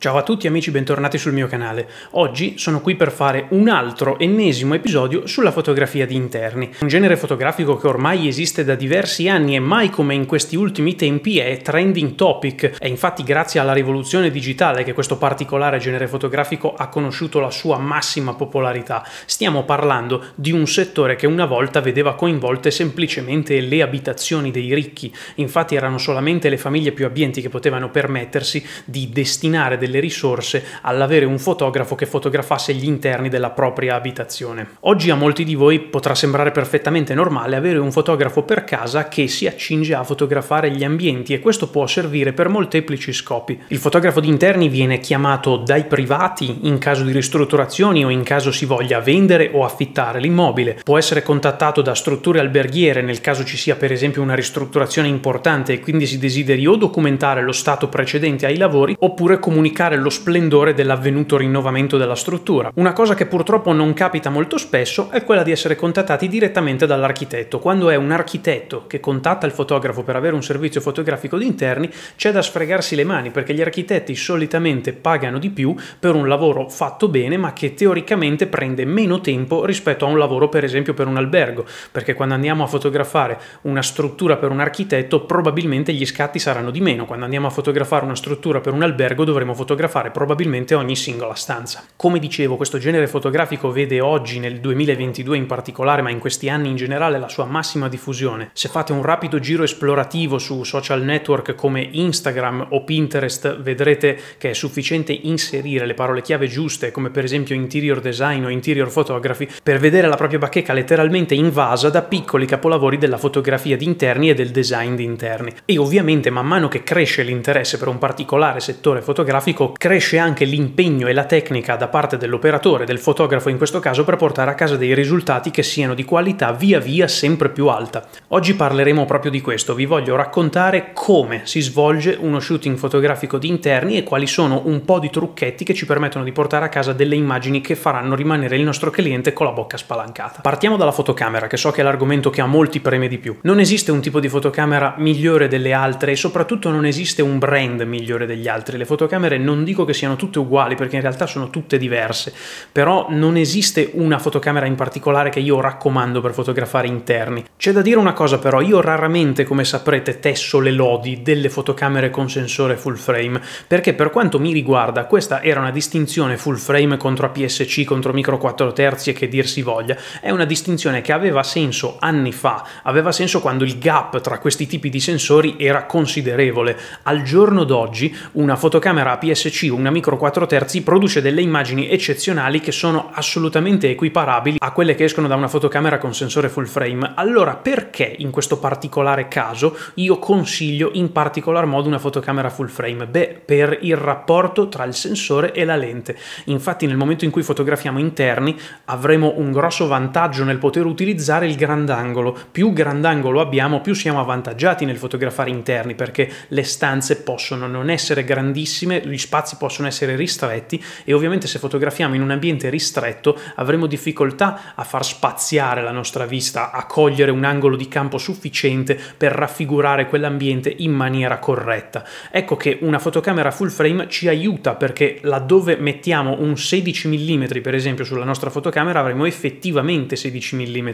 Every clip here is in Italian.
Ciao a tutti amici, bentornati sul mio canale. Oggi sono qui per fare un altro ennesimo episodio sulla fotografia di interni, un genere fotografico che ormai esiste da diversi anni e mai come in questi ultimi tempi è trending topic. È infatti grazie alla rivoluzione digitale che questo particolare genere fotografico ha conosciuto la sua massima popolarità. Stiamo parlando di un settore che una volta vedeva coinvolte semplicemente le abitazioni dei ricchi. Infatti erano solamente le famiglie più abbienti che potevano permettersi di destinare delle delle risorse all'avere un fotografo che fotografasse gli interni della propria abitazione. Oggi a molti di voi potrà sembrare perfettamente normale avere un fotografo per casa che si accinge a fotografare gli ambienti e questo può servire per molteplici scopi. Il fotografo di interni viene chiamato dai privati in caso di ristrutturazioni o in caso si voglia vendere o affittare l'immobile, può essere contattato da strutture alberghiere nel caso ci sia per esempio una ristrutturazione importante e quindi si desideri o documentare lo stato precedente ai lavori oppure comunicare replicare lo splendore dell'avvenuto rinnovamento della struttura. Una cosa che purtroppo non capita molto spesso è quella di essere contattati direttamente dall'architetto. Quando è un architetto che contatta il fotografo per avere un servizio fotografico di interni, c'è da sfregarsi le mani perché gli architetti solitamente pagano di più per un lavoro fatto bene ma che teoricamente prende meno tempo rispetto a un lavoro per esempio per un albergo, perché quando andiamo a fotografare una struttura per un architetto probabilmente gli scatti saranno di meno, quando andiamo a fotografare una struttura per un albergo dovremo fotografare fotografare probabilmente ogni singola stanza. Come dicevo, questo genere fotografico vede oggi, nel 2022 in particolare, ma in questi anni in generale, la sua massima diffusione. Se fate un rapido giro esplorativo su social network come Instagram o Pinterest, vedrete che è sufficiente inserire le parole chiave giuste, come per esempio interior design o interior photography, per vedere la propria bacheca letteralmente invasa da piccoli capolavori della fotografia di interni e del design di interni. E ovviamente man mano che cresce l'interesse per un particolare settore fotografico, fotografico cresce anche l'impegno e la tecnica da parte dell'operatore, del fotografo in questo caso, per portare a casa dei risultati che siano di qualità via via sempre più alta. Oggi parleremo proprio di questo, vi voglio raccontare come si svolge uno shooting fotografico di interni e quali sono un po' di trucchetti che ci permettono di portare a casa delle immagini che faranno rimanere il nostro cliente con la bocca spalancata. Partiamo dalla fotocamera, che so che è l'argomento che a molti preme di più. Non esiste un tipo di fotocamera migliore delle altre e soprattutto non esiste un brand migliore degli altri. Le fotocamere non dico che siano tutte uguali perché in realtà sono tutte diverse, però non esiste una fotocamera in particolare che io raccomando per fotografare interni. C'è da dire una cosa però, io raramente come saprete tesso le lodi delle fotocamere con sensore full frame, perché per quanto mi riguarda questa era una distinzione full frame contro APS-C, contro micro 4 terzi e che dir si voglia, è una distinzione che aveva senso anni fa, aveva senso quando il gap tra questi tipi di sensori era considerevole. Al giorno d'oggi una fotocamera APS aps una micro 4 terzi, produce delle immagini eccezionali che sono assolutamente equiparabili a quelle che escono da una fotocamera con sensore full frame. Allora perché in questo particolare caso io consiglio in particolar modo una fotocamera full frame? Beh, per il rapporto tra il sensore e la lente. Infatti nel momento in cui fotografiamo interni avremo un grosso vantaggio nel poter utilizzare il grandangolo. Più grandangolo abbiamo, più siamo avvantaggiati nel fotografare interni perché le stanze possono non essere grandissime rispetto spazi possono essere ristretti e ovviamente se fotografiamo in un ambiente ristretto avremo difficoltà a far spaziare la nostra vista, a cogliere un angolo di campo sufficiente per raffigurare quell'ambiente in maniera corretta. Ecco che una fotocamera full frame ci aiuta perché laddove mettiamo un 16 mm per esempio sulla nostra fotocamera avremo effettivamente 16 mm,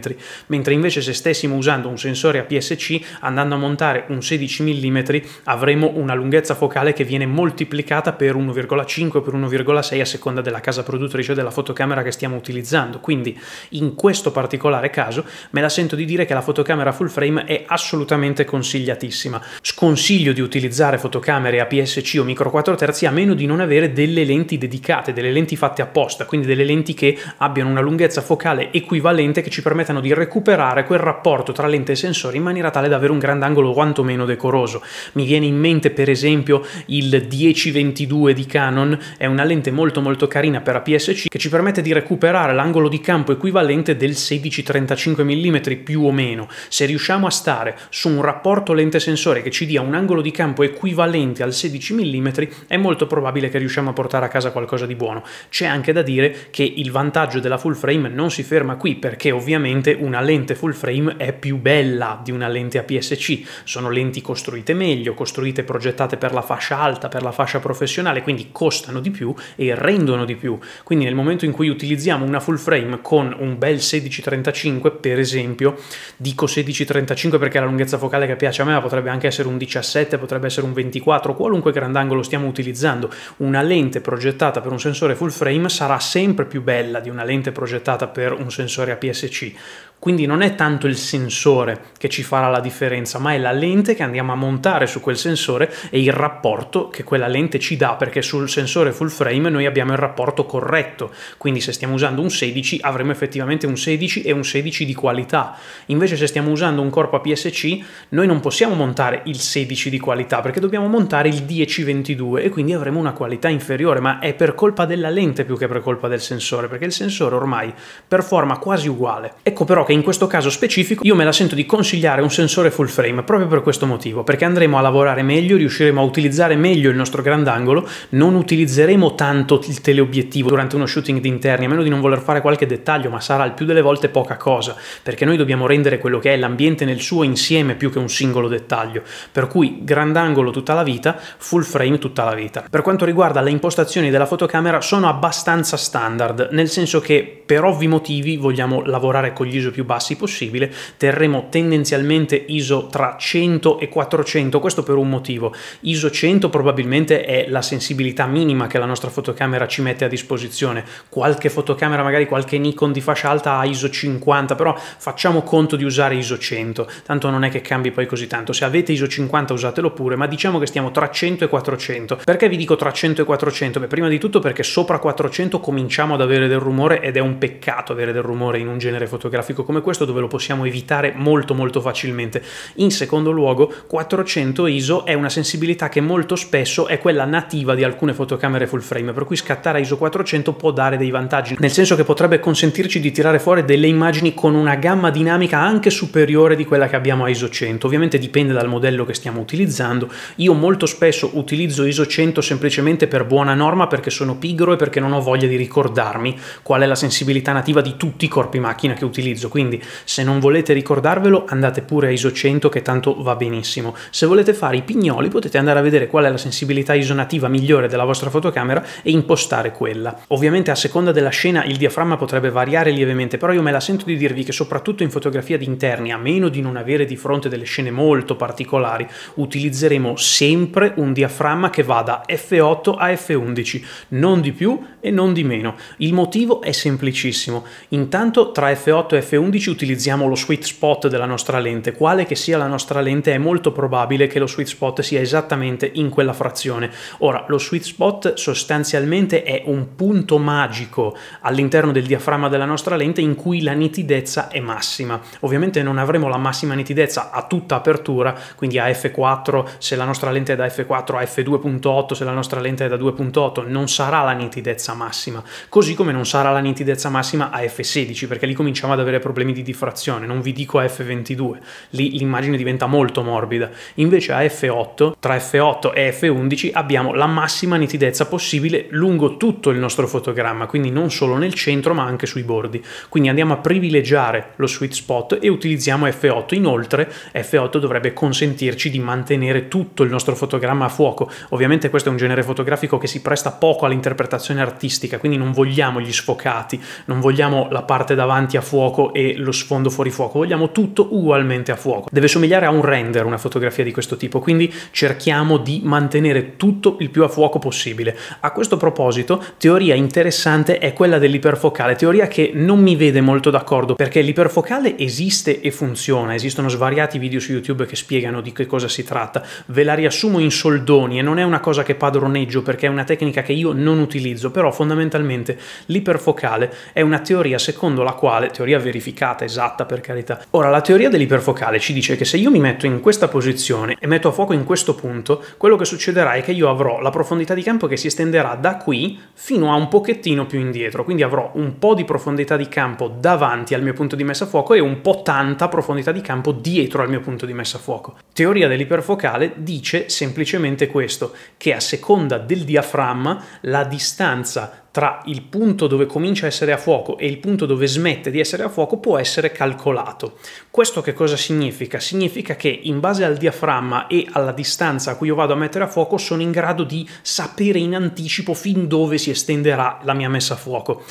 mentre invece se stessimo usando un sensore a PSC andando a montare un 16 mm avremo una lunghezza focale che viene moltiplicata per 1,5 per 1,6 a seconda della casa produttrice della fotocamera che stiamo utilizzando. Quindi in questo particolare caso me la sento di dire che la fotocamera full frame è assolutamente consigliatissima. Sconsiglio di utilizzare fotocamere APS-C o micro 4 terzi a meno di non avere delle lenti dedicate, delle lenti fatte apposta, quindi delle lenti che abbiano una lunghezza focale equivalente che ci permettano di recuperare quel rapporto tra lente e sensore in maniera tale da avere un grandangolo quantomeno decoroso. Mi viene in mente per esempio il 10 di Canon è una lente molto molto carina per APS-C che ci permette di recuperare l'angolo di campo equivalente del 16-35 mm più o meno. Se riusciamo a stare su un rapporto lente-sensore che ci dia un angolo di campo equivalente al 16 mm è molto probabile che riusciamo a portare a casa qualcosa di buono. C'è anche da dire che il vantaggio della full frame non si ferma qui perché ovviamente una lente full frame è più bella di una lente APS-C. Sono lenti costruite meglio, costruite e progettate per la fascia alta, per la fascia professionale professionale, quindi costano di più e rendono di più. Quindi nel momento in cui utilizziamo una full frame con un bel 1635, per esempio, dico 1635 perché è la lunghezza focale che piace a me, ma potrebbe anche essere un 17, potrebbe essere un 24, qualunque grandangolo stiamo utilizzando, una lente progettata per un sensore full frame sarà sempre più bella di una lente progettata per un sensore APS-C. Quindi non è tanto il sensore che ci farà la differenza, ma è la lente che andiamo a montare su quel sensore e il rapporto che quella lente ci dà, perché sul sensore full frame noi abbiamo il rapporto corretto. Quindi se stiamo usando un 16 avremo effettivamente un 16 e un 16 di qualità. Invece se stiamo usando un corpo APS-C noi non possiamo montare il 16 di qualità perché dobbiamo montare il 1022 e quindi avremo una qualità inferiore, ma è per colpa della lente più che per colpa del sensore, perché il sensore ormai performa quasi uguale. Ecco però che in questo caso specifico io me la sento di consigliare un sensore full frame proprio per questo motivo, perché andremo a lavorare meglio, riusciremo a utilizzare meglio il nostro grandangolo, non utilizzeremo tanto il teleobiettivo durante uno shooting di interni, a meno di non voler fare qualche dettaglio, ma sarà il più delle volte poca cosa, perché noi dobbiamo rendere quello che è l'ambiente nel suo insieme più che un singolo dettaglio, per cui grandangolo tutta la vita, full frame tutta la vita. Per quanto riguarda le impostazioni della fotocamera sono abbastanza standard, nel senso che per ovvi motivi vogliamo lavorare con gli ISO più bassi possibile, terremo tendenzialmente ISO tra 100 e 400, questo per un motivo. ISO 100 probabilmente è la sensibilità minima che la nostra fotocamera ci mette a disposizione. Qualche fotocamera, magari qualche Nikon di fascia alta ha ISO 50, però facciamo conto di usare ISO 100, tanto non è che cambi poi così tanto. Se avete ISO 50 usatelo pure, ma diciamo che stiamo tra 100 e 400. Perché vi dico tra 100 e 400? Beh, prima di tutto perché sopra 400 cominciamo ad avere del rumore ed è un peccato avere del rumore in un genere fotografico come questo dove lo possiamo evitare molto molto facilmente. In secondo luogo 400 ISO è una sensibilità che molto spesso è quella nativa di alcune fotocamere full frame, per cui scattare a ISO 400 può dare dei vantaggi, nel senso che potrebbe consentirci di tirare fuori delle immagini con una gamma dinamica anche superiore di quella che abbiamo a ISO 100. Ovviamente dipende dal modello che stiamo utilizzando. Io molto spesso utilizzo ISO 100 semplicemente per buona norma perché sono pigro e perché non ho voglia di ricordarmi qual è la sensibilità nativa di tutti i corpi macchina che utilizzo quindi se non volete ricordarvelo andate pure a ISO 100 che tanto va benissimo. Se volete fare i pignoli potete andare a vedere qual è la sensibilità isonativa migliore della vostra fotocamera e impostare quella. Ovviamente a seconda della scena il diaframma potrebbe variare lievemente, però io me la sento di dirvi che soprattutto in fotografia di interni, a meno di non avere di fronte delle scene molto particolari, utilizzeremo sempre un diaframma che va da F8 a F11, non di più e non di meno. Il motivo è semplicissimo. Intanto tra F8 e F11 11 utilizziamo lo sweet spot della nostra lente, quale che sia la nostra lente è molto probabile che lo sweet spot sia esattamente in quella frazione. Ora, lo sweet spot sostanzialmente è un punto magico all'interno del diaframma della nostra lente in cui la nitidezza è massima. Ovviamente non avremo la massima nitidezza a tutta apertura, quindi a f4 se la nostra lente è da f4 a f2.8 se la nostra lente è da 2.8 non sarà la nitidezza massima, così come non sarà la nitidezza massima a f16 perché lì cominciamo ad avere problemi problemi di diffrazione, non vi dico a f22, lì l'immagine diventa molto morbida. Invece a f8, tra f8 e f11 abbiamo la massima nitidezza possibile lungo tutto il nostro fotogramma, quindi non solo nel centro ma anche sui bordi. Quindi andiamo a privilegiare lo sweet spot e utilizziamo f8. Inoltre f8 dovrebbe consentirci di mantenere tutto il nostro fotogramma a fuoco. Ovviamente questo è un genere fotografico che si presta poco all'interpretazione artistica, quindi non vogliamo gli sfocati, non vogliamo la parte davanti a fuoco e lo sfondo fuori fuoco, vogliamo tutto ugualmente a fuoco. Deve somigliare a un render una fotografia di questo tipo, quindi cerchiamo di mantenere tutto il più a fuoco possibile. A questo proposito, teoria interessante è quella dell'iperfocale, teoria che non mi vede molto d'accordo perché l'iperfocale esiste e funziona, esistono svariati video su YouTube che spiegano di che cosa si tratta, ve la riassumo in soldoni e non è una cosa che padroneggio perché è una tecnica che io non utilizzo, però fondamentalmente l'iperfocale è una teoria secondo la quale, teoria verificata, specificata, esatta per carità. Ora, la teoria dell'iperfocale ci dice che se io mi metto in questa posizione e metto a fuoco in questo punto, quello che succederà è che io avrò la profondità di campo che si estenderà da qui fino a un pochettino più indietro, quindi avrò un po' di profondità di campo davanti al mio punto di messa a fuoco e un po' tanta profondità di campo dietro al mio punto di messa a fuoco. Teoria dell'iperfocale dice semplicemente questo, che a seconda del diaframma la distanza tra il punto dove comincia a essere a fuoco e il punto dove smette di essere a fuoco può essere calcolato. Questo che cosa significa? Significa che in base al diaframma e alla distanza a cui io vado a mettere a fuoco sono in grado di sapere in anticipo fin dove si estenderà la mia messa a fuoco.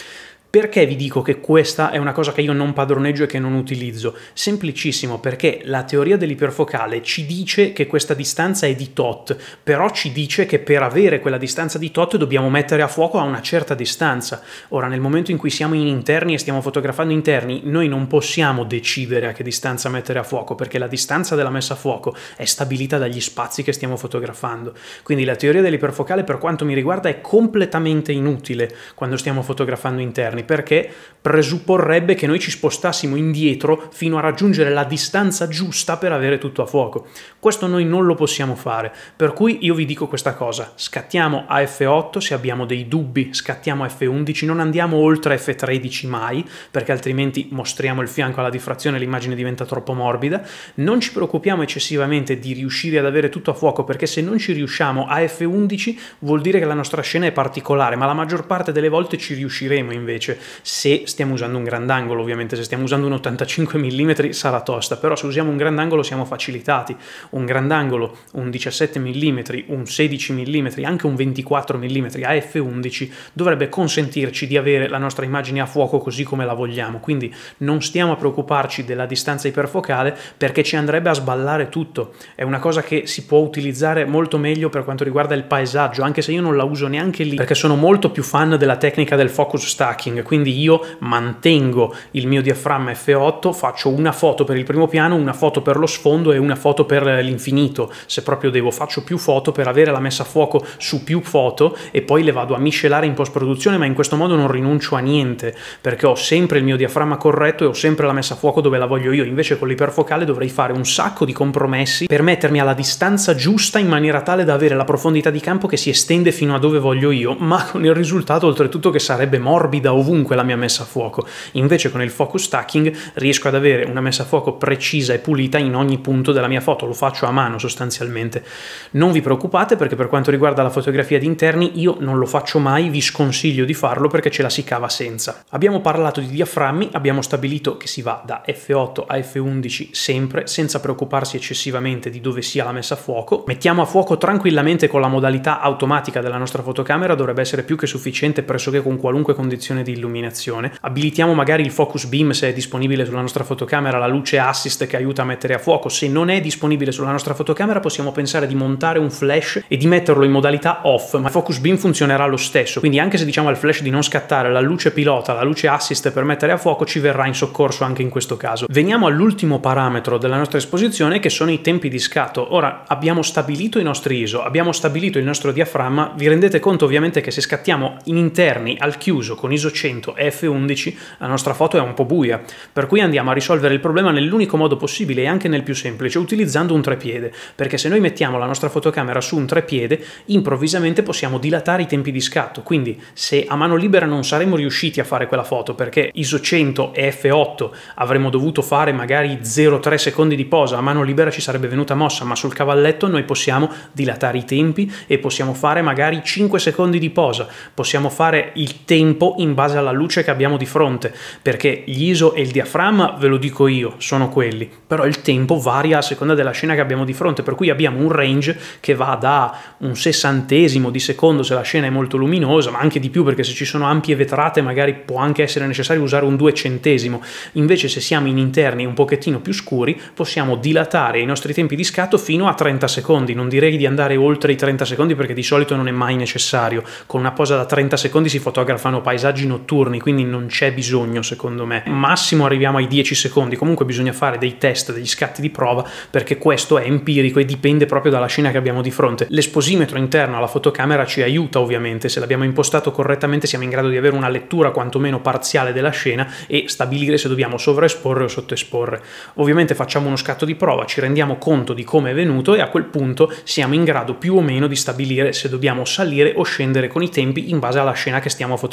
Perché vi dico che questa è una cosa che io non padroneggio e che non utilizzo? Semplicissimo, perché la teoria dell'iperfocale ci dice che questa distanza è di tot, però ci dice che per avere quella distanza di tot dobbiamo mettere a fuoco a una certa distanza. Ora, nel momento in cui siamo in interni e stiamo fotografando interni, noi non possiamo decidere a che distanza mettere a fuoco, perché la distanza della messa a fuoco è stabilita dagli spazi che stiamo fotografando. Quindi la teoria dell'iperfocale, per quanto mi riguarda, è completamente inutile quando stiamo fotografando interni perché presupporrebbe che noi ci spostassimo indietro fino a raggiungere la distanza giusta per avere tutto a fuoco. Questo noi non lo possiamo fare, per cui io vi dico questa cosa, scattiamo a F8 se abbiamo dei dubbi, scattiamo a F11, non andiamo oltre F13 mai, perché altrimenti mostriamo il fianco alla diffrazione e l'immagine diventa troppo morbida, non ci preoccupiamo eccessivamente di riuscire ad avere tutto a fuoco, perché se non ci riusciamo a F11 vuol dire che la nostra scena è particolare, ma la maggior parte delle volte ci riusciremo invece se stiamo usando un grandangolo, ovviamente se stiamo usando un 85 mm sarà tosta, però se usiamo un grandangolo siamo facilitati, un grandangolo, un 17 mm, un 16 mm, anche un 24 mm a f11 dovrebbe consentirci di avere la nostra immagine a fuoco così come la vogliamo, quindi non stiamo a preoccuparci della distanza iperfocale perché ci andrebbe a sballare tutto, è una cosa che si può utilizzare molto meglio per quanto riguarda il paesaggio, anche se io non la uso neanche lì perché sono molto più fan della tecnica del focus stacking, quindi io mantengo il mio diaframma F8, faccio una foto per il primo piano, una foto per lo sfondo e una foto per l'infinito, se proprio devo faccio più foto per avere la messa a fuoco su più foto e poi le vado a miscelare in post produzione, ma in questo modo non rinuncio a niente, perché ho sempre il mio diaframma corretto e ho sempre la messa a fuoco dove la voglio io, invece con l'iperfocale dovrei fare un sacco di compromessi per mettermi alla distanza giusta in maniera tale da avere la profondità di campo che si estende fino a dove voglio io, ma con il risultato oltretutto che sarebbe morbida ovunque ovunque la mia messa a fuoco. Invece con il focus stacking riesco ad avere una messa a fuoco precisa e pulita in ogni punto della mia foto, lo faccio a mano sostanzialmente. Non vi preoccupate perché per quanto riguarda la fotografia di interni io non lo faccio mai, vi sconsiglio di farlo perché ce la si cava senza. Abbiamo parlato di diaframmi, abbiamo stabilito che si va da F8 a F11 sempre senza preoccuparsi eccessivamente di dove sia la messa a fuoco. Mettiamo a fuoco tranquillamente con la modalità automatica della nostra fotocamera, dovrebbe essere più che sufficiente pressoché con qualunque condizione di illuminazione. Abilitiamo magari il focus beam se è disponibile sulla nostra fotocamera, la luce assist che aiuta a mettere a fuoco. Se non è disponibile sulla nostra fotocamera possiamo pensare di montare un flash e di metterlo in modalità off, ma il focus beam funzionerà lo stesso. Quindi anche se diciamo al flash di non scattare la luce pilota, la luce assist per mettere a fuoco ci verrà in soccorso anche in questo caso. Veniamo all'ultimo parametro della nostra esposizione che sono i tempi di scatto. Ora abbiamo stabilito i nostri ISO, abbiamo stabilito il nostro diaframma, vi rendete conto ovviamente che se scattiamo in interni al chiuso con ISO 100 600 e F11 la nostra foto è un po' buia, per cui andiamo a risolvere il problema nell'unico modo possibile e anche nel più semplice, utilizzando un trepiede, perché se noi mettiamo la nostra fotocamera su un trepiede, improvvisamente possiamo dilatare i tempi di scatto, quindi se a mano libera non saremmo riusciti a fare quella foto perché ISO 100 e F8 avremmo dovuto fare magari 0,3 secondi di posa, a mano libera ci sarebbe venuta mossa, ma sul cavalletto noi possiamo dilatare i tempi e possiamo fare magari 5 secondi di posa, possiamo fare il tempo in base base alla luce che abbiamo di fronte, perché gli ISO e il diaframma, ve lo dico io, sono quelli, però il tempo varia a seconda della scena che abbiamo di fronte, per cui abbiamo un range che va da un sessantesimo di secondo se la scena è molto luminosa, ma anche di più perché se ci sono ampie vetrate magari può anche essere necessario usare un duecentesimo, invece se siamo in interni un pochettino più scuri possiamo dilatare i nostri tempi di scatto fino a 30 secondi, non direi di andare oltre i 30 secondi perché di solito non è mai necessario, con una posa da 30 secondi si fotografano paesaggi notturni notturni, quindi non c'è bisogno secondo me. Massimo arriviamo ai 10 secondi, comunque bisogna fare dei test, degli scatti di prova perché questo è empirico e dipende proprio dalla scena che abbiamo di fronte. L'esposimetro interno alla fotocamera ci aiuta ovviamente, se l'abbiamo impostato correttamente siamo in grado di avere una lettura quantomeno parziale della scena e stabilire se dobbiamo sovraesporre o sottoesporre. Ovviamente facciamo uno scatto di prova, ci rendiamo conto di come è venuto e a quel punto siamo in grado più o meno di stabilire se dobbiamo salire o scendere con i tempi in base alla scena che stiamo fotografando.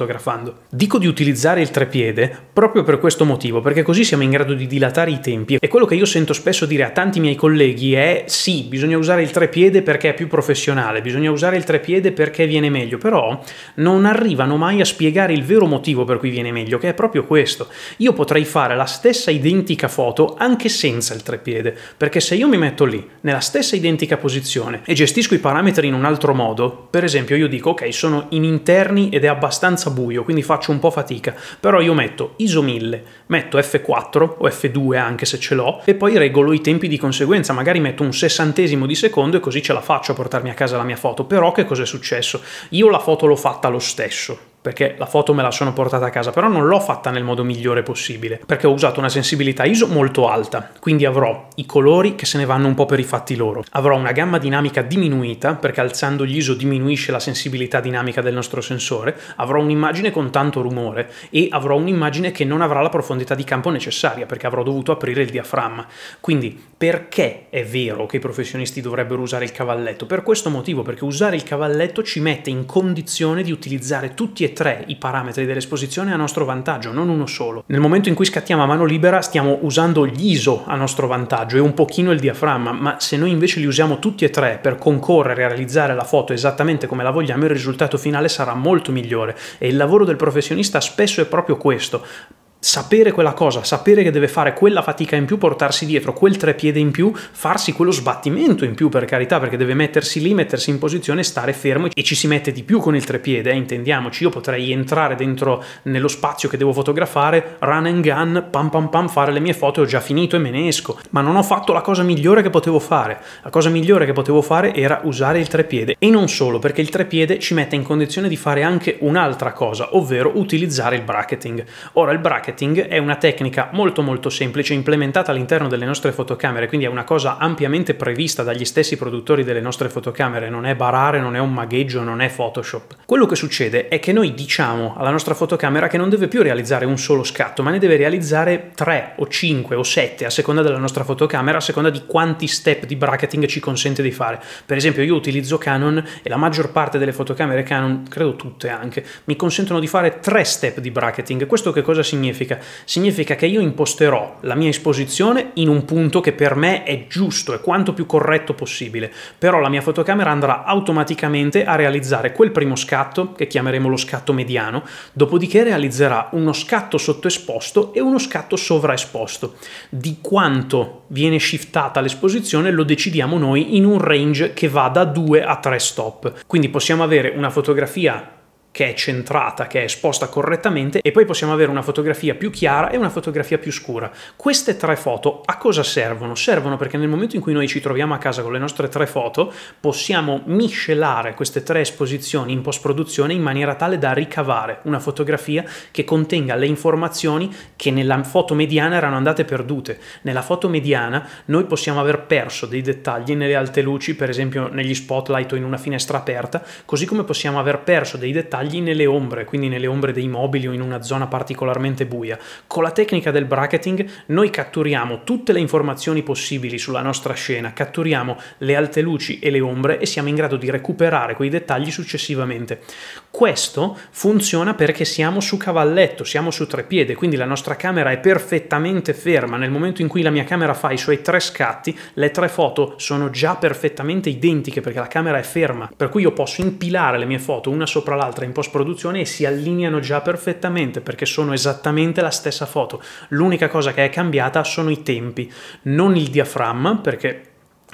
Dico di utilizzare il trepiede proprio per questo motivo, perché così siamo in grado di dilatare i tempi e quello che io sento spesso dire a tanti miei colleghi è sì, bisogna usare il trepiede perché è più professionale, bisogna usare il trepiede perché viene meglio, però non arrivano mai a spiegare il vero motivo per cui viene meglio, che è proprio questo. Io potrei fare la stessa identica foto anche senza il trepiede, perché se io mi metto lì, nella stessa identica posizione, e gestisco i parametri in un altro modo, per esempio io dico ok, sono in interni ed è abbastanza buio, quindi faccio un po' fatica, però io metto ISO 1000, metto F4 o F2 anche se ce l'ho, e poi regolo i tempi di conseguenza, magari metto un sessantesimo di secondo e così ce la faccio a portarmi a casa la mia foto, però che cos'è successo? Io la foto l'ho fatta lo stesso, perché la foto me la sono portata a casa, però non l'ho fatta nel modo migliore possibile, perché ho usato una sensibilità ISO molto alta, quindi avrò i colori che se ne vanno un po' per i fatti loro, avrò una gamma dinamica diminuita, perché alzando gli ISO diminuisce la sensibilità dinamica del nostro sensore, avrò un'immagine con tanto rumore e avrò un'immagine che non avrà la profondità di campo necessaria, perché avrò dovuto aprire il diaframma. Quindi perché è vero che i professionisti dovrebbero usare il cavalletto? Per questo motivo, perché usare il cavalletto ci mette in condizione di utilizzare tutti e tre i parametri dell'esposizione a nostro vantaggio, non uno solo. Nel momento in cui scattiamo a mano libera stiamo usando gli ISO a nostro vantaggio e un pochino il diaframma, ma se noi invece li usiamo tutti e tre per concorrere a realizzare la foto esattamente come la vogliamo, il risultato finale sarà molto migliore e il lavoro del professionista spesso è proprio questo, sapere quella cosa, sapere che deve fare quella fatica in più, portarsi dietro quel trepiede in più, farsi quello sbattimento in più per carità, perché deve mettersi lì, mettersi in posizione, stare fermo e ci si mette di più con il trepiede, eh, intendiamoci, io potrei entrare dentro nello spazio che devo fotografare, run and gun, pam pam pam, fare le mie foto e ho già finito e me ne esco, ma non ho fatto la cosa migliore che potevo fare, la cosa migliore che potevo fare era usare il trepiede e non solo, perché il trepiede ci mette in condizione di fare anche un'altra cosa, ovvero utilizzare il bracketing. Ora il bracketing targeting è una tecnica molto molto semplice implementata all'interno delle nostre fotocamere, quindi è una cosa ampiamente prevista dagli stessi produttori delle nostre fotocamere, non è barare, non è un magheggio, non è Photoshop. Quello che succede è che noi diciamo alla nostra fotocamera che non deve più realizzare un solo scatto, ma ne deve realizzare 3 o 5 o 7 a seconda della nostra fotocamera, a seconda di quanti step di bracketing ci consente di fare. Per esempio io utilizzo Canon e la maggior parte delle fotocamere Canon, credo tutte anche, mi consentono di fare 3 step di bracketing. Questo che cosa significa? significa? Significa che io imposterò la mia esposizione in un punto che per me è giusto è quanto più corretto possibile, però la mia fotocamera andrà automaticamente a realizzare quel primo scatto, che chiameremo lo scatto mediano, dopodiché realizzerà uno scatto sottoesposto e uno scatto sovraesposto. Di quanto viene shiftata l'esposizione lo decidiamo noi in un range che va da 2 a 3 stop. Quindi possiamo avere una fotografia che è centrata, che è esposta correttamente e poi possiamo avere una fotografia più chiara e una fotografia più scura. Queste tre foto a cosa servono? Servono perché nel momento in cui noi ci troviamo a casa con le nostre tre foto possiamo miscelare queste tre esposizioni in post-produzione in maniera tale da ricavare una fotografia che contenga le informazioni che nella foto mediana erano andate perdute. Nella foto mediana noi possiamo aver perso dei dettagli nelle alte luci, per esempio negli spotlight o in una finestra aperta, così come possiamo aver perso dei dettagli tagli nelle ombre, quindi nelle ombre dei mobili o in una zona particolarmente buia. Con la tecnica del bracketing noi catturiamo tutte le informazioni possibili sulla nostra scena, catturiamo le alte luci e le ombre e siamo in grado di recuperare quei dettagli successivamente. Questo funziona perché siamo su cavalletto, siamo su treppiede, quindi la nostra camera è perfettamente ferma. Nel momento in cui la mia camera fa i suoi tre scatti, le tre foto sono già perfettamente identiche perché la camera è ferma, per cui io posso impilare le mie foto una sopra l'altra in post-produzione e si allineano già perfettamente perché sono esattamente la stessa foto. L'unica cosa che è cambiata sono i tempi, non il diaframma, perché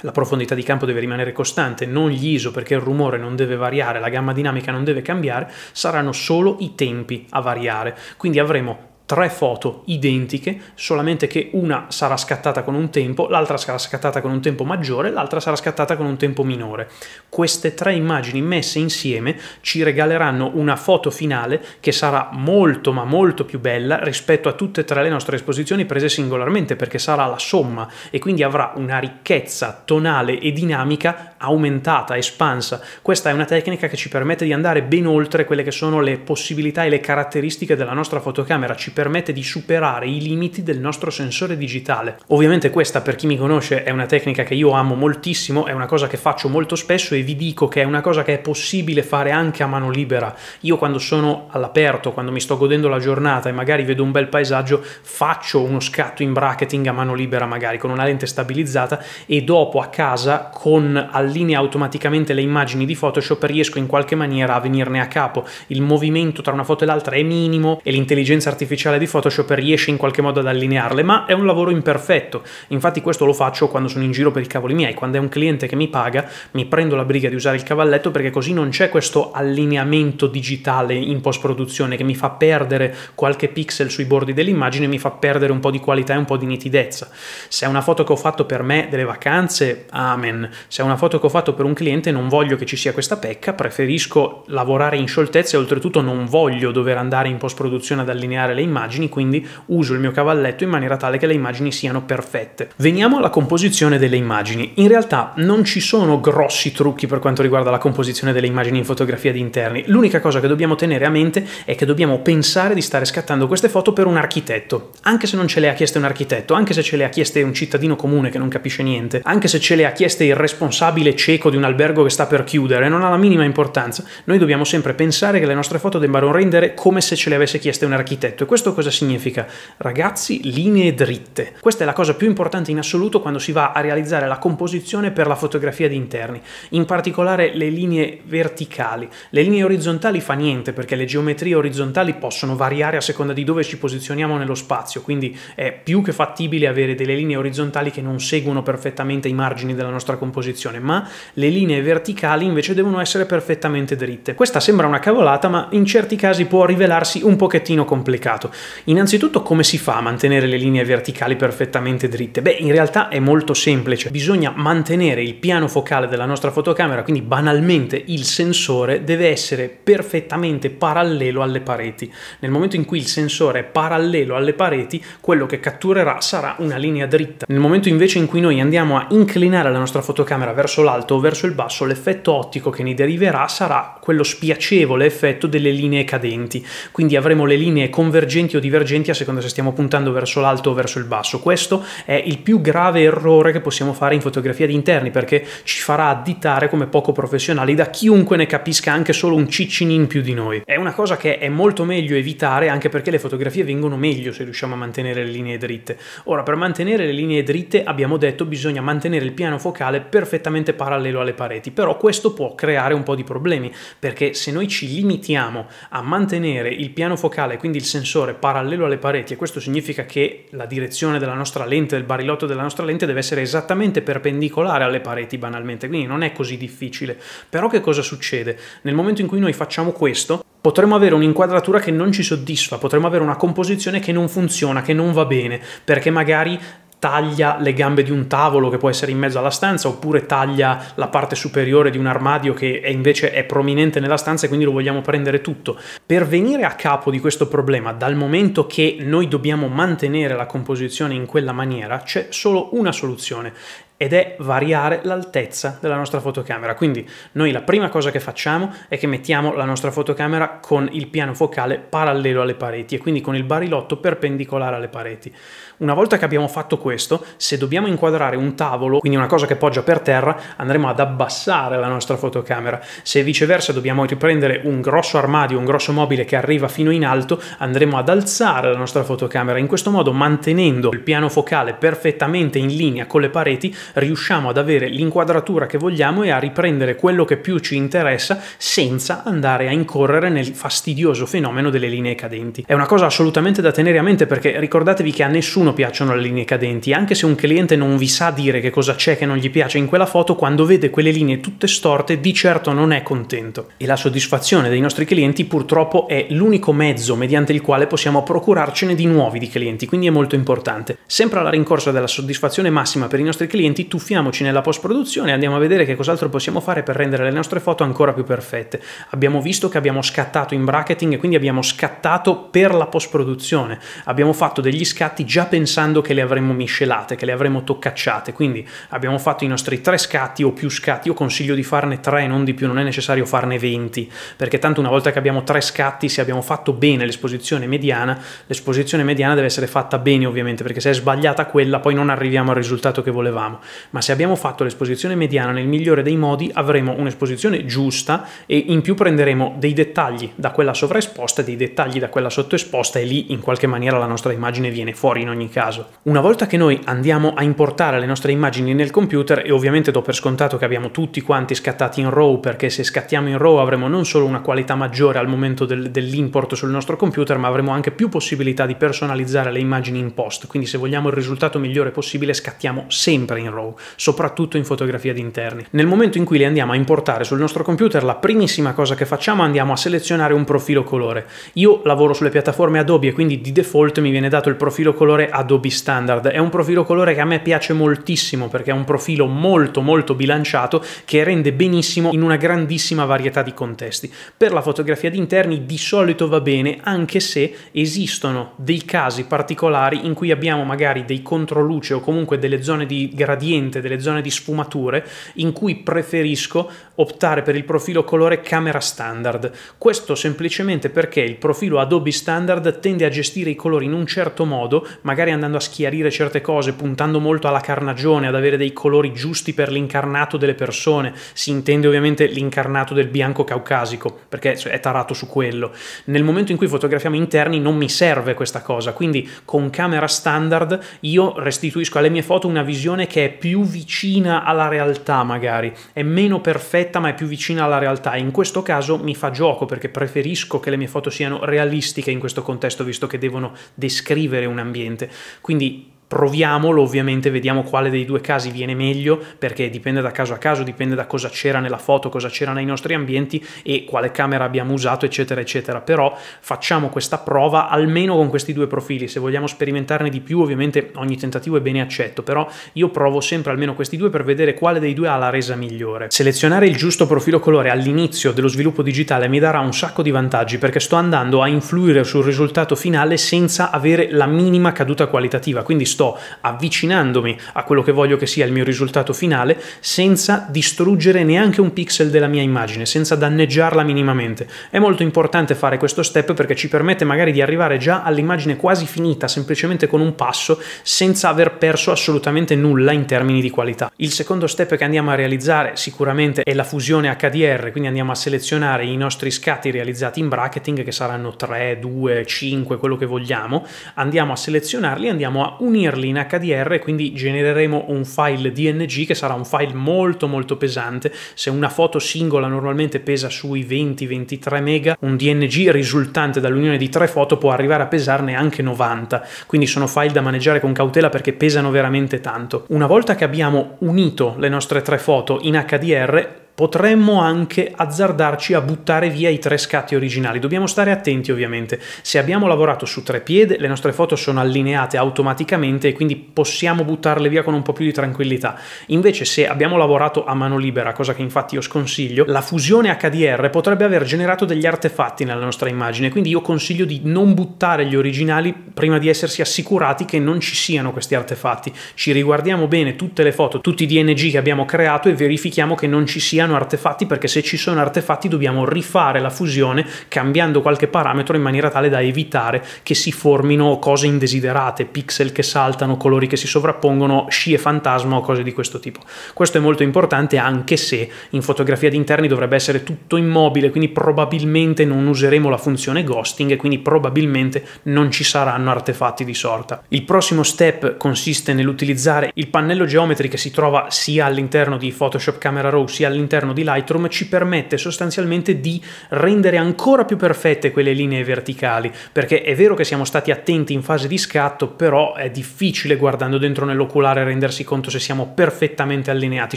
la profondità di campo deve rimanere costante, non gli ISO perché il rumore non deve variare, la gamma dinamica non deve cambiare, saranno solo i tempi a variare. Quindi avremo tre foto identiche, solamente che una sarà scattata con un tempo, l'altra sarà scattata con un tempo maggiore, l'altra sarà scattata con un tempo minore. Queste tre immagini messe insieme ci regaleranno una foto finale che sarà molto ma molto più bella rispetto a tutte e tre le nostre esposizioni prese singolarmente perché sarà la somma e quindi avrà una ricchezza tonale e dinamica aumentata, espansa. Questa è una tecnica che ci permette di andare ben oltre quelle che sono le possibilità e le caratteristiche della nostra fotocamera, ci permette di superare i limiti del nostro sensore digitale. Ovviamente questa, per chi mi conosce, è una tecnica che io amo moltissimo, è una cosa che faccio molto spesso e vi dico che è una cosa che è possibile fare anche a mano libera. Io quando sono all'aperto, quando mi sto godendo la giornata e magari vedo un bel paesaggio, faccio uno scatto in bracketing a mano libera magari con una lente stabilizzata e dopo a casa con allinea automaticamente le immagini di Photoshop riesco in qualche maniera a venirne a capo. Il movimento tra una foto e l'altra è minimo e l'intelligenza artificiale artificiale di Photoshop riesce in qualche modo ad allinearle, ma è un lavoro imperfetto. Infatti questo lo faccio quando sono in giro per i cavoli miei, quando è un cliente che mi paga, mi prendo la briga di usare il cavalletto perché così non c'è questo allineamento digitale in post-produzione che mi fa perdere qualche pixel sui bordi dell'immagine, e mi fa perdere un po' di qualità e un po' di nitidezza. Se è una foto che ho fatto per me delle vacanze, amen. Se è una foto che ho fatto per un cliente non voglio che ci sia questa pecca, preferisco lavorare in scioltezza e oltretutto non voglio dover andare in post-produzione ad allineare le immagini immagini, quindi uso il mio cavalletto in maniera tale che le immagini siano perfette. Veniamo alla composizione delle immagini. In realtà non ci sono grossi trucchi per quanto riguarda la composizione delle immagini in fotografia di interni. L'unica cosa che dobbiamo tenere a mente è che dobbiamo pensare di stare scattando queste foto per un architetto, anche se non ce le ha chieste un architetto, anche se ce le ha chieste un cittadino comune che non capisce niente, anche se ce le ha chieste il responsabile cieco di un albergo che sta per chiudere, non ha la minima importanza. Noi dobbiamo sempre pensare che le nostre foto debbano rendere come se ce le avesse chieste un architetto e questo questo cosa significa? Ragazzi, linee dritte. Questa è la cosa più importante in assoluto quando si va a realizzare la composizione per la fotografia di interni, in particolare le linee verticali. Le linee orizzontali fa niente perché le geometrie orizzontali possono variare a seconda di dove ci posizioniamo nello spazio, quindi è più che fattibile avere delle linee orizzontali che non seguono perfettamente i margini della nostra composizione, ma le linee verticali invece devono essere perfettamente dritte. Questa sembra una cavolata, ma in certi casi può rivelarsi un pochettino complicato. Innanzitutto come si fa a mantenere le linee verticali perfettamente dritte? Beh, in realtà è molto semplice, bisogna mantenere il piano focale della nostra fotocamera, quindi banalmente il sensore deve essere perfettamente parallelo alle pareti. Nel momento in cui il sensore è parallelo alle pareti, quello che catturerà sarà una linea dritta. Nel momento invece in cui noi andiamo a inclinare la nostra fotocamera verso l'alto o verso il basso, l'effetto ottico che ne deriverà sarà quello spiacevole effetto delle linee cadenti. Quindi avremo le linee convergenti convergenti o divergenti a seconda se stiamo puntando verso l'alto o verso il basso. Questo è il più grave errore che possiamo fare in fotografia di interni perché ci farà additare come poco professionali da chiunque ne capisca anche solo un ciccini in più di noi. È una cosa che è molto meglio evitare anche perché le fotografie vengono meglio se riusciamo a mantenere le linee dritte. Ora, per mantenere le linee dritte abbiamo detto bisogna mantenere il piano focale perfettamente parallelo alle pareti, però questo può creare un po' di problemi perché se noi ci limitiamo a mantenere il piano focale, quindi il sensore sensore parallelo alle pareti e questo significa che la direzione della nostra lente, del barilotto della nostra lente deve essere esattamente perpendicolare alle pareti banalmente, quindi non è così difficile. Però che cosa succede? Nel momento in cui noi facciamo questo, potremmo avere un'inquadratura che non ci soddisfa, potremmo avere una composizione che non funziona, che non va bene, perché magari taglia le gambe di un tavolo che può essere in mezzo alla stanza oppure taglia la parte superiore di un armadio che è invece è prominente nella stanza e quindi lo vogliamo prendere tutto. Per venire a capo di questo problema, dal momento che noi dobbiamo mantenere la composizione in quella maniera, c'è solo una soluzione ed è variare l'altezza della nostra fotocamera. Quindi noi la prima cosa che facciamo è che mettiamo la nostra fotocamera con il piano focale parallelo alle pareti e quindi con il barilotto perpendicolare alle pareti. Una volta che abbiamo fatto questo, se dobbiamo inquadrare un tavolo, quindi una cosa che poggia per terra, andremo ad abbassare la nostra fotocamera. Se viceversa dobbiamo riprendere un grosso armadio, un grosso mobile che arriva fino in alto, andremo ad alzare la nostra fotocamera. In questo modo, mantenendo il piano focale perfettamente in linea con le pareti, riusciamo ad avere l'inquadratura che vogliamo e a riprendere quello che più ci interessa senza andare a incorrere nel fastidioso fenomeno delle linee cadenti. È una cosa assolutamente da tenere a mente perché ricordatevi che a nessuno nessuno piacciono le linee cadenti, anche se un cliente non vi sa dire che cosa c'è che non gli piace in quella foto, quando vede quelle linee tutte storte di certo non è contento. E la soddisfazione dei nostri clienti purtroppo è l'unico mezzo mediante il quale possiamo procurarcene di nuovi di clienti, quindi è molto importante. Sempre alla rincorsa della soddisfazione massima per i nostri clienti, tuffiamoci nella post-produzione e andiamo a vedere che cos'altro possiamo fare per rendere le nostre foto ancora più perfette. Abbiamo visto che abbiamo scattato in bracketing e quindi abbiamo scattato per la post-produzione. Abbiamo fatto degli scatti già per pensando che le avremmo miscelate, che le avremmo toccacciate, quindi abbiamo fatto i nostri tre scatti o più scatti, io consiglio di farne tre, non di più, non è necessario farne 20, perché tanto una volta che abbiamo tre scatti, se abbiamo fatto bene l'esposizione mediana, l'esposizione mediana deve essere fatta bene ovviamente, perché se è sbagliata quella poi non arriviamo al risultato che volevamo, ma se abbiamo fatto l'esposizione mediana nel migliore dei modi avremo un'esposizione giusta e in più prenderemo dei dettagli da quella sovraesposta, dei dettagli da quella sottoesposta e lì in qualche maniera la nostra immagine viene fuori in ogni ogni caso. Una volta che noi andiamo a importare le nostre immagini nel computer, e ovviamente do per scontato che abbiamo tutti quanti scattati in RAW, perché se scattiamo in RAW avremo non solo una qualità maggiore al momento del, dell'import sul nostro computer, ma avremo anche più possibilità di personalizzare le immagini in post. Quindi se vogliamo il risultato migliore possibile scattiamo sempre in RAW, soprattutto in fotografia di interni. Nel momento in cui le andiamo a importare sul nostro computer, la primissima cosa che facciamo andiamo a selezionare un profilo colore. Io lavoro sulle piattaforme Adobe e quindi di default mi viene dato il profilo colore a Adobe Standard. È un profilo colore che a me piace moltissimo perché è un profilo molto molto bilanciato che rende benissimo in una grandissima varietà di contesti. Per la fotografia di interni di solito va bene anche se esistono dei casi particolari in cui abbiamo magari dei controluce o comunque delle zone di gradiente, delle zone di sfumature in cui preferisco optare per il profilo colore camera standard. Questo semplicemente perché il profilo Adobe Standard tende a gestire i colori in un certo modo, magari magari andando a schiarire certe cose, puntando molto alla carnagione, ad avere dei colori giusti per l'incarnato delle persone, si intende ovviamente l'incarnato del bianco caucasico, perché cioè, è tarato su quello. Nel momento in cui fotografiamo interni non mi serve questa cosa, quindi con camera standard io restituisco alle mie foto una visione che è più vicina alla realtà magari, è meno perfetta ma è più vicina alla realtà. In questo caso mi fa gioco perché preferisco che le mie foto siano realistiche in questo contesto visto che devono descrivere un ambiente quindi proviamolo, ovviamente vediamo quale dei due casi viene meglio, perché dipende da caso a caso, dipende da cosa c'era nella foto, cosa c'era nei nostri ambienti e quale camera abbiamo usato, eccetera, eccetera. Però facciamo questa prova almeno con questi due profili, se vogliamo sperimentarne di più, ovviamente ogni tentativo è bene accetto, però io provo sempre almeno questi due per vedere quale dei due ha la resa migliore. Selezionare il giusto profilo colore all'inizio dello sviluppo digitale mi darà un sacco di vantaggi, perché sto andando a influire sul risultato finale senza avere la minima caduta qualitativa, quindi sto sto avvicinandomi a quello che voglio che sia il mio risultato finale senza distruggere neanche un pixel della mia immagine, senza danneggiarla minimamente. È molto importante fare questo step perché ci permette magari di arrivare già all'immagine quasi finita, semplicemente con un passo, senza aver perso assolutamente nulla in termini di qualità. Il secondo step che andiamo a realizzare sicuramente è la fusione HDR, quindi andiamo a selezionare i nostri scatti realizzati in bracketing che saranno 3, 2, 5, quello che vogliamo, andiamo a selezionarli e andiamo a unire tenerli in HDR e quindi genereremo un file DNG che sarà un file molto molto pesante. Se una foto singola normalmente pesa sui 20-23 mega, un DNG risultante dall'unione di tre foto può arrivare a pesarne anche 90. Quindi sono file da maneggiare con cautela perché pesano veramente tanto. Una volta che abbiamo unito le nostre tre foto in HDR, potremmo anche azzardarci a buttare via i tre scatti originali. Dobbiamo stare attenti ovviamente. Se abbiamo lavorato su tre piede, le nostre foto sono allineate automaticamente e quindi possiamo buttarle via con un po' più di tranquillità. Invece se abbiamo lavorato a mano libera, cosa che infatti io sconsiglio, la fusione HDR potrebbe aver generato degli artefatti nella nostra immagine, quindi io consiglio di non buttare gli originali prima di essersi assicurati che non ci siano questi artefatti. Ci riguardiamo bene tutte le foto, tutti i DNG che abbiamo creato e verifichiamo che non ci siano siano artefatti perché se ci sono artefatti dobbiamo rifare la fusione cambiando qualche parametro in maniera tale da evitare che si formino cose indesiderate, pixel che saltano, colori che si sovrappongono, scie fantasma o cose di questo tipo. Questo è molto importante anche se in fotografia di interni dovrebbe essere tutto immobile, quindi probabilmente non useremo la funzione ghosting e quindi probabilmente non ci saranno artefatti di sorta. Il prossimo step consiste nell'utilizzare il pannello geometri che si trova sia all'interno di Photoshop Camera Raw sia all'interno all'interno di Lightroom ci permette sostanzialmente di rendere ancora più perfette quelle linee verticali, perché è vero che siamo stati attenti in fase di scatto, però è difficile guardando dentro nell'oculare rendersi conto se siamo perfettamente allineati,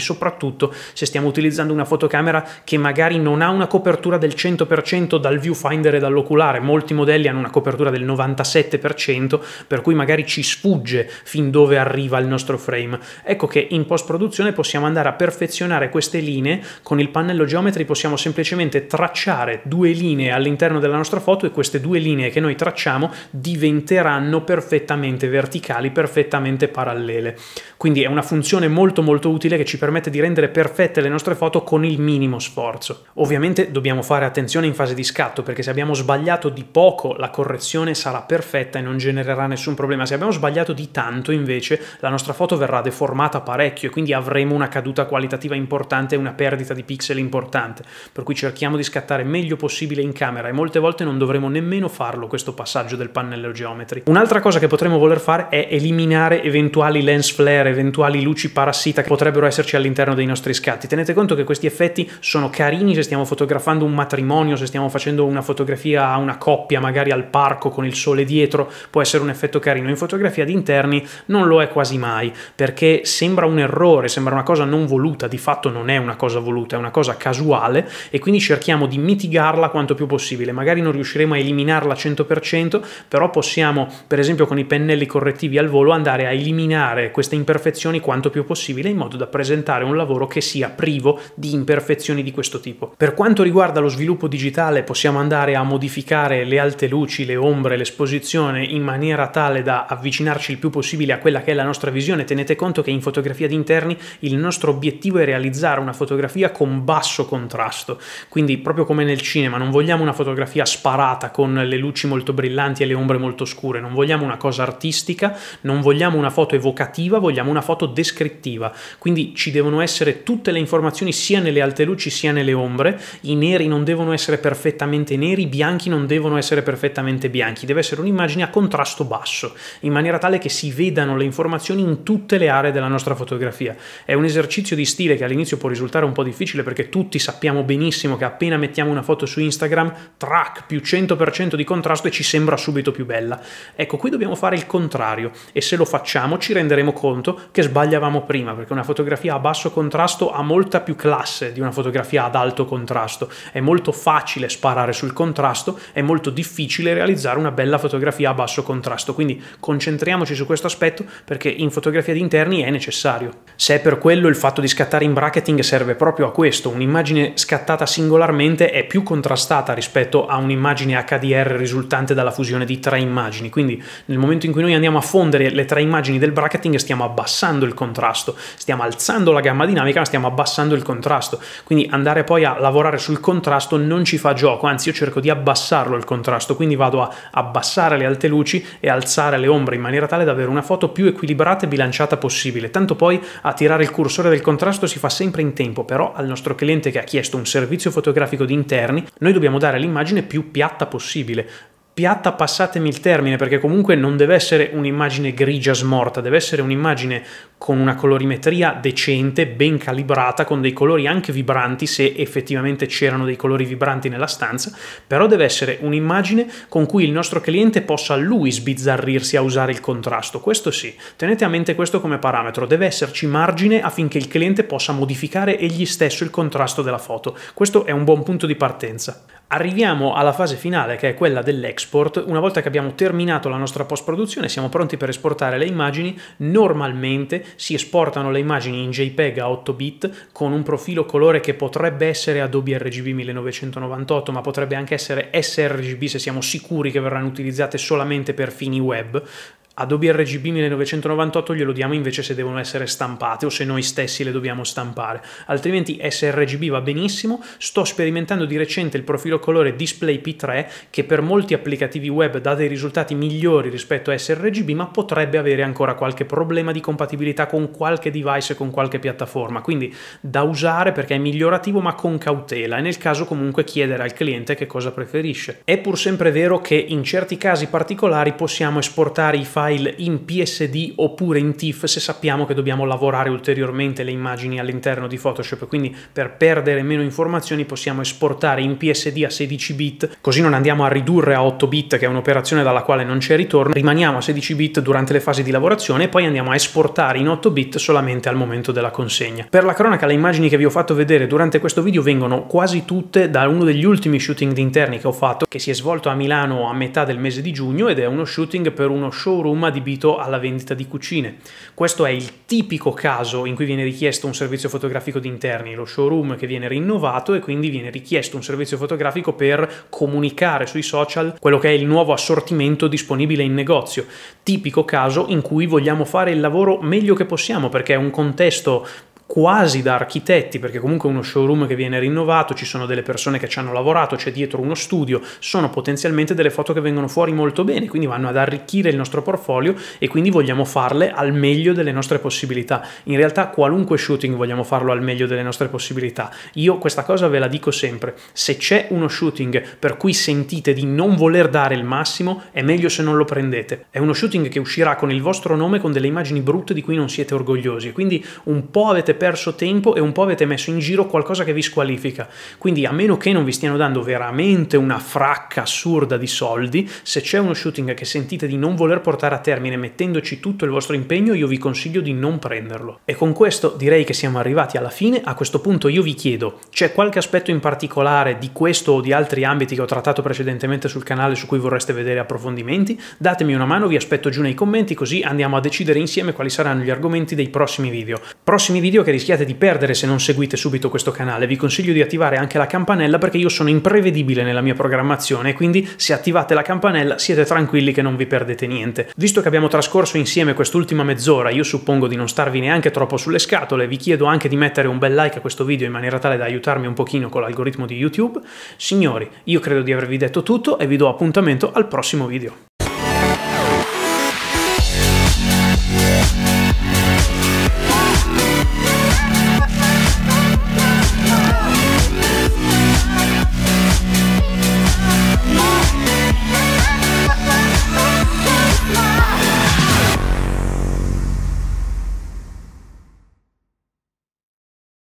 soprattutto se stiamo utilizzando una fotocamera che magari non ha una copertura del 100% dal viewfinder e dall'oculare, molti modelli hanno una copertura del 97%, per cui magari ci sfugge fin dove arriva il nostro frame. Ecco che in post produzione possiamo andare a perfezionare queste linee con il pannello geometri possiamo semplicemente tracciare due linee all'interno della nostra foto e queste due linee che noi tracciamo diventeranno perfettamente verticali, perfettamente parallele. Quindi è una funzione molto molto utile che ci permette di rendere perfette le nostre foto con il minimo sforzo. Ovviamente dobbiamo fare attenzione in fase di scatto perché se abbiamo sbagliato di poco la correzione sarà perfetta e non genererà nessun problema. Se abbiamo sbagliato di tanto invece la nostra foto verrà deformata parecchio e quindi avremo una caduta qualitativa importante e una perdita perdita di pixel importante, per cui cerchiamo di scattare meglio possibile in camera e molte volte non dovremo nemmeno farlo questo passaggio del pannello geometri. Un'altra cosa che potremmo voler fare è eliminare eventuali lens flare, eventuali luci parassita che potrebbero esserci all'interno dei nostri scatti. Tenete conto che questi effetti sono carini se stiamo fotografando un matrimonio, se stiamo facendo una fotografia a una coppia, magari al parco con il sole dietro, può essere un effetto carino. In fotografia di interni non lo è quasi mai, perché sembra un errore, sembra una cosa non voluta, di fatto non è una cosa voluta, è una cosa casuale e quindi cerchiamo di mitigarla quanto più possibile. Magari non riusciremo a eliminarla al 100%, però possiamo, per esempio, con i pennelli correttivi al volo andare a eliminare queste imperfezioni quanto più possibile in modo da presentare un lavoro che sia privo di imperfezioni di questo tipo. Per quanto riguarda lo sviluppo digitale, possiamo andare a modificare le alte luci, le ombre, l'esposizione in maniera tale da avvicinarci il più possibile a quella che è la nostra visione. Tenete conto che in fotografia di interni il nostro obiettivo è realizzare una fotografia fotografia con basso contrasto, quindi proprio come nel cinema, non vogliamo una fotografia sparata con le luci molto brillanti e le ombre molto scure, non vogliamo una cosa artistica, non vogliamo una foto evocativa, vogliamo una foto descrittiva, quindi ci devono essere tutte le informazioni sia nelle alte luci sia nelle ombre, i neri non devono essere perfettamente neri, i bianchi non devono essere perfettamente bianchi, deve essere un'immagine a contrasto basso, in maniera tale che si vedano le informazioni in tutte le aree della nostra fotografia. È un esercizio di stile che all'inizio può risultare un po' po' difficile perché tutti sappiamo benissimo che appena mettiamo una foto su Instagram, track più 100% di contrasto e ci sembra subito più bella. Ecco, qui dobbiamo fare il contrario e se lo facciamo ci renderemo conto che sbagliavamo prima perché una fotografia a basso contrasto ha molta più classe di una fotografia ad alto contrasto. È molto facile sparare sul contrasto, è molto difficile realizzare una bella fotografia a basso contrasto, quindi concentriamoci su questo aspetto perché in fotografia di interni è necessario. Se è per quello il fatto di scattare in bracketing serve proprio proprio a questo, un'immagine scattata singolarmente è più contrastata rispetto a un'immagine HDR risultante dalla fusione di tre immagini, quindi nel momento in cui noi andiamo a fondere le tre immagini del bracketing stiamo abbassando il contrasto, stiamo alzando la gamma dinamica ma stiamo abbassando il contrasto, quindi andare poi a lavorare sul contrasto non ci fa gioco, anzi io cerco di abbassarlo il contrasto, quindi vado a abbassare le alte luci e alzare le ombre in maniera tale da avere una foto più equilibrata e bilanciata possibile, tanto poi a tirare il cursore del contrasto si fa sempre in tempo, però però al nostro cliente che ha chiesto un servizio fotografico di interni, noi dobbiamo dare l'immagine più piatta possibile, piatta, passatemi il termine, perché comunque non deve essere un'immagine grigia smorta, deve essere un'immagine con una colorimetria decente, ben calibrata, con dei colori anche vibranti, se effettivamente c'erano dei colori vibranti nella stanza, però deve essere un'immagine con cui il nostro cliente possa lui sbizzarrirsi a usare il contrasto, questo sì. Tenete a mente questo come parametro, deve esserci margine affinché il cliente possa modificare egli stesso il contrasto della foto. Questo è un buon punto di partenza. Arriviamo alla fase finale che è quella dell'export. Una volta che abbiamo terminato la nostra post produzione siamo pronti per esportare le immagini. Normalmente si esportano le immagini in JPEG a 8 bit con un profilo colore che potrebbe essere Adobe RGB 1998 ma potrebbe anche essere sRGB se siamo sicuri che verranno utilizzate solamente per fini web Adobe RGB 1998 glielo diamo invece se devono essere stampate o se noi stessi le dobbiamo stampare, altrimenti sRGB va benissimo. Sto sperimentando di recente il profilo colore Display P3 che per molti applicativi web dà dei risultati migliori rispetto a sRGB, ma potrebbe avere ancora qualche problema di compatibilità con qualche device e con qualche piattaforma, quindi da usare perché è migliorativo ma con cautela e nel caso comunque chiedere al cliente che cosa preferisce. È pur sempre vero che in certi casi particolari possiamo esportare i file file in PSD oppure in TIFF se sappiamo che dobbiamo lavorare ulteriormente le immagini all'interno di Photoshop, quindi per perdere meno informazioni possiamo esportare in PSD a 16 bit, così non andiamo a ridurre a 8 bit che è un'operazione dalla quale non c'è ritorno, rimaniamo a 16 bit durante le fasi di lavorazione e poi andiamo a esportare in 8 bit solamente al momento della consegna. Per la cronaca le immagini che vi ho fatto vedere durante questo video vengono quasi tutte da uno degli ultimi shooting di interni che ho fatto che si è svolto a Milano a metà del mese di giugno ed è uno shooting per uno showroom showroom adibito alla vendita di cucine. Questo è il tipico caso in cui viene richiesto un servizio fotografico di interni, lo showroom che viene rinnovato e quindi viene richiesto un servizio fotografico per comunicare sui social quello che è il nuovo assortimento disponibile in negozio. Tipico caso in cui vogliamo fare il lavoro meglio che possiamo perché è un contesto quasi da architetti, perché comunque è uno showroom che viene rinnovato, ci sono delle persone che ci hanno lavorato, c'è dietro uno studio, sono potenzialmente delle foto che vengono fuori molto bene, quindi vanno ad arricchire il nostro portfolio e quindi vogliamo farle al meglio delle nostre possibilità. In realtà qualunque shooting vogliamo farlo al meglio delle nostre possibilità. Io questa cosa ve la dico sempre, se c'è uno shooting per cui sentite di non voler dare il massimo, è meglio se non lo prendete. È uno shooting che uscirà con il vostro nome, con delle immagini brutte di cui non siete orgogliosi, quindi un po' avete avete perso tempo e un po' avete messo in giro qualcosa che vi squalifica. Quindi a meno che non vi stiano dando veramente una fracca assurda di soldi, se c'è uno shooting che sentite di non voler portare a termine mettendoci tutto il vostro impegno, io vi consiglio di non prenderlo. E con questo direi che siamo arrivati alla fine. A questo punto io vi chiedo, c'è qualche aspetto in particolare di questo o di altri ambiti che ho trattato precedentemente sul canale su cui vorreste vedere approfondimenti? Datemi una mano, vi aspetto giù nei commenti così andiamo a decidere insieme quali saranno gli argomenti dei prossimi video. Prossimi video video che rischiate di perdere se non seguite subito questo canale. Vi consiglio di attivare anche la campanella perché io sono imprevedibile nella mia programmazione e quindi se attivate la campanella siete tranquilli che non vi perdete niente. Visto che abbiamo trascorso insieme quest'ultima mezz'ora, io suppongo di non starvi neanche troppo sulle scatole, vi chiedo anche di mettere un bel like a questo video in maniera tale da aiutarmi un pochino con l'algoritmo di YouTube. Signori, io credo di avervi detto tutto e vi do appuntamento al prossimo video.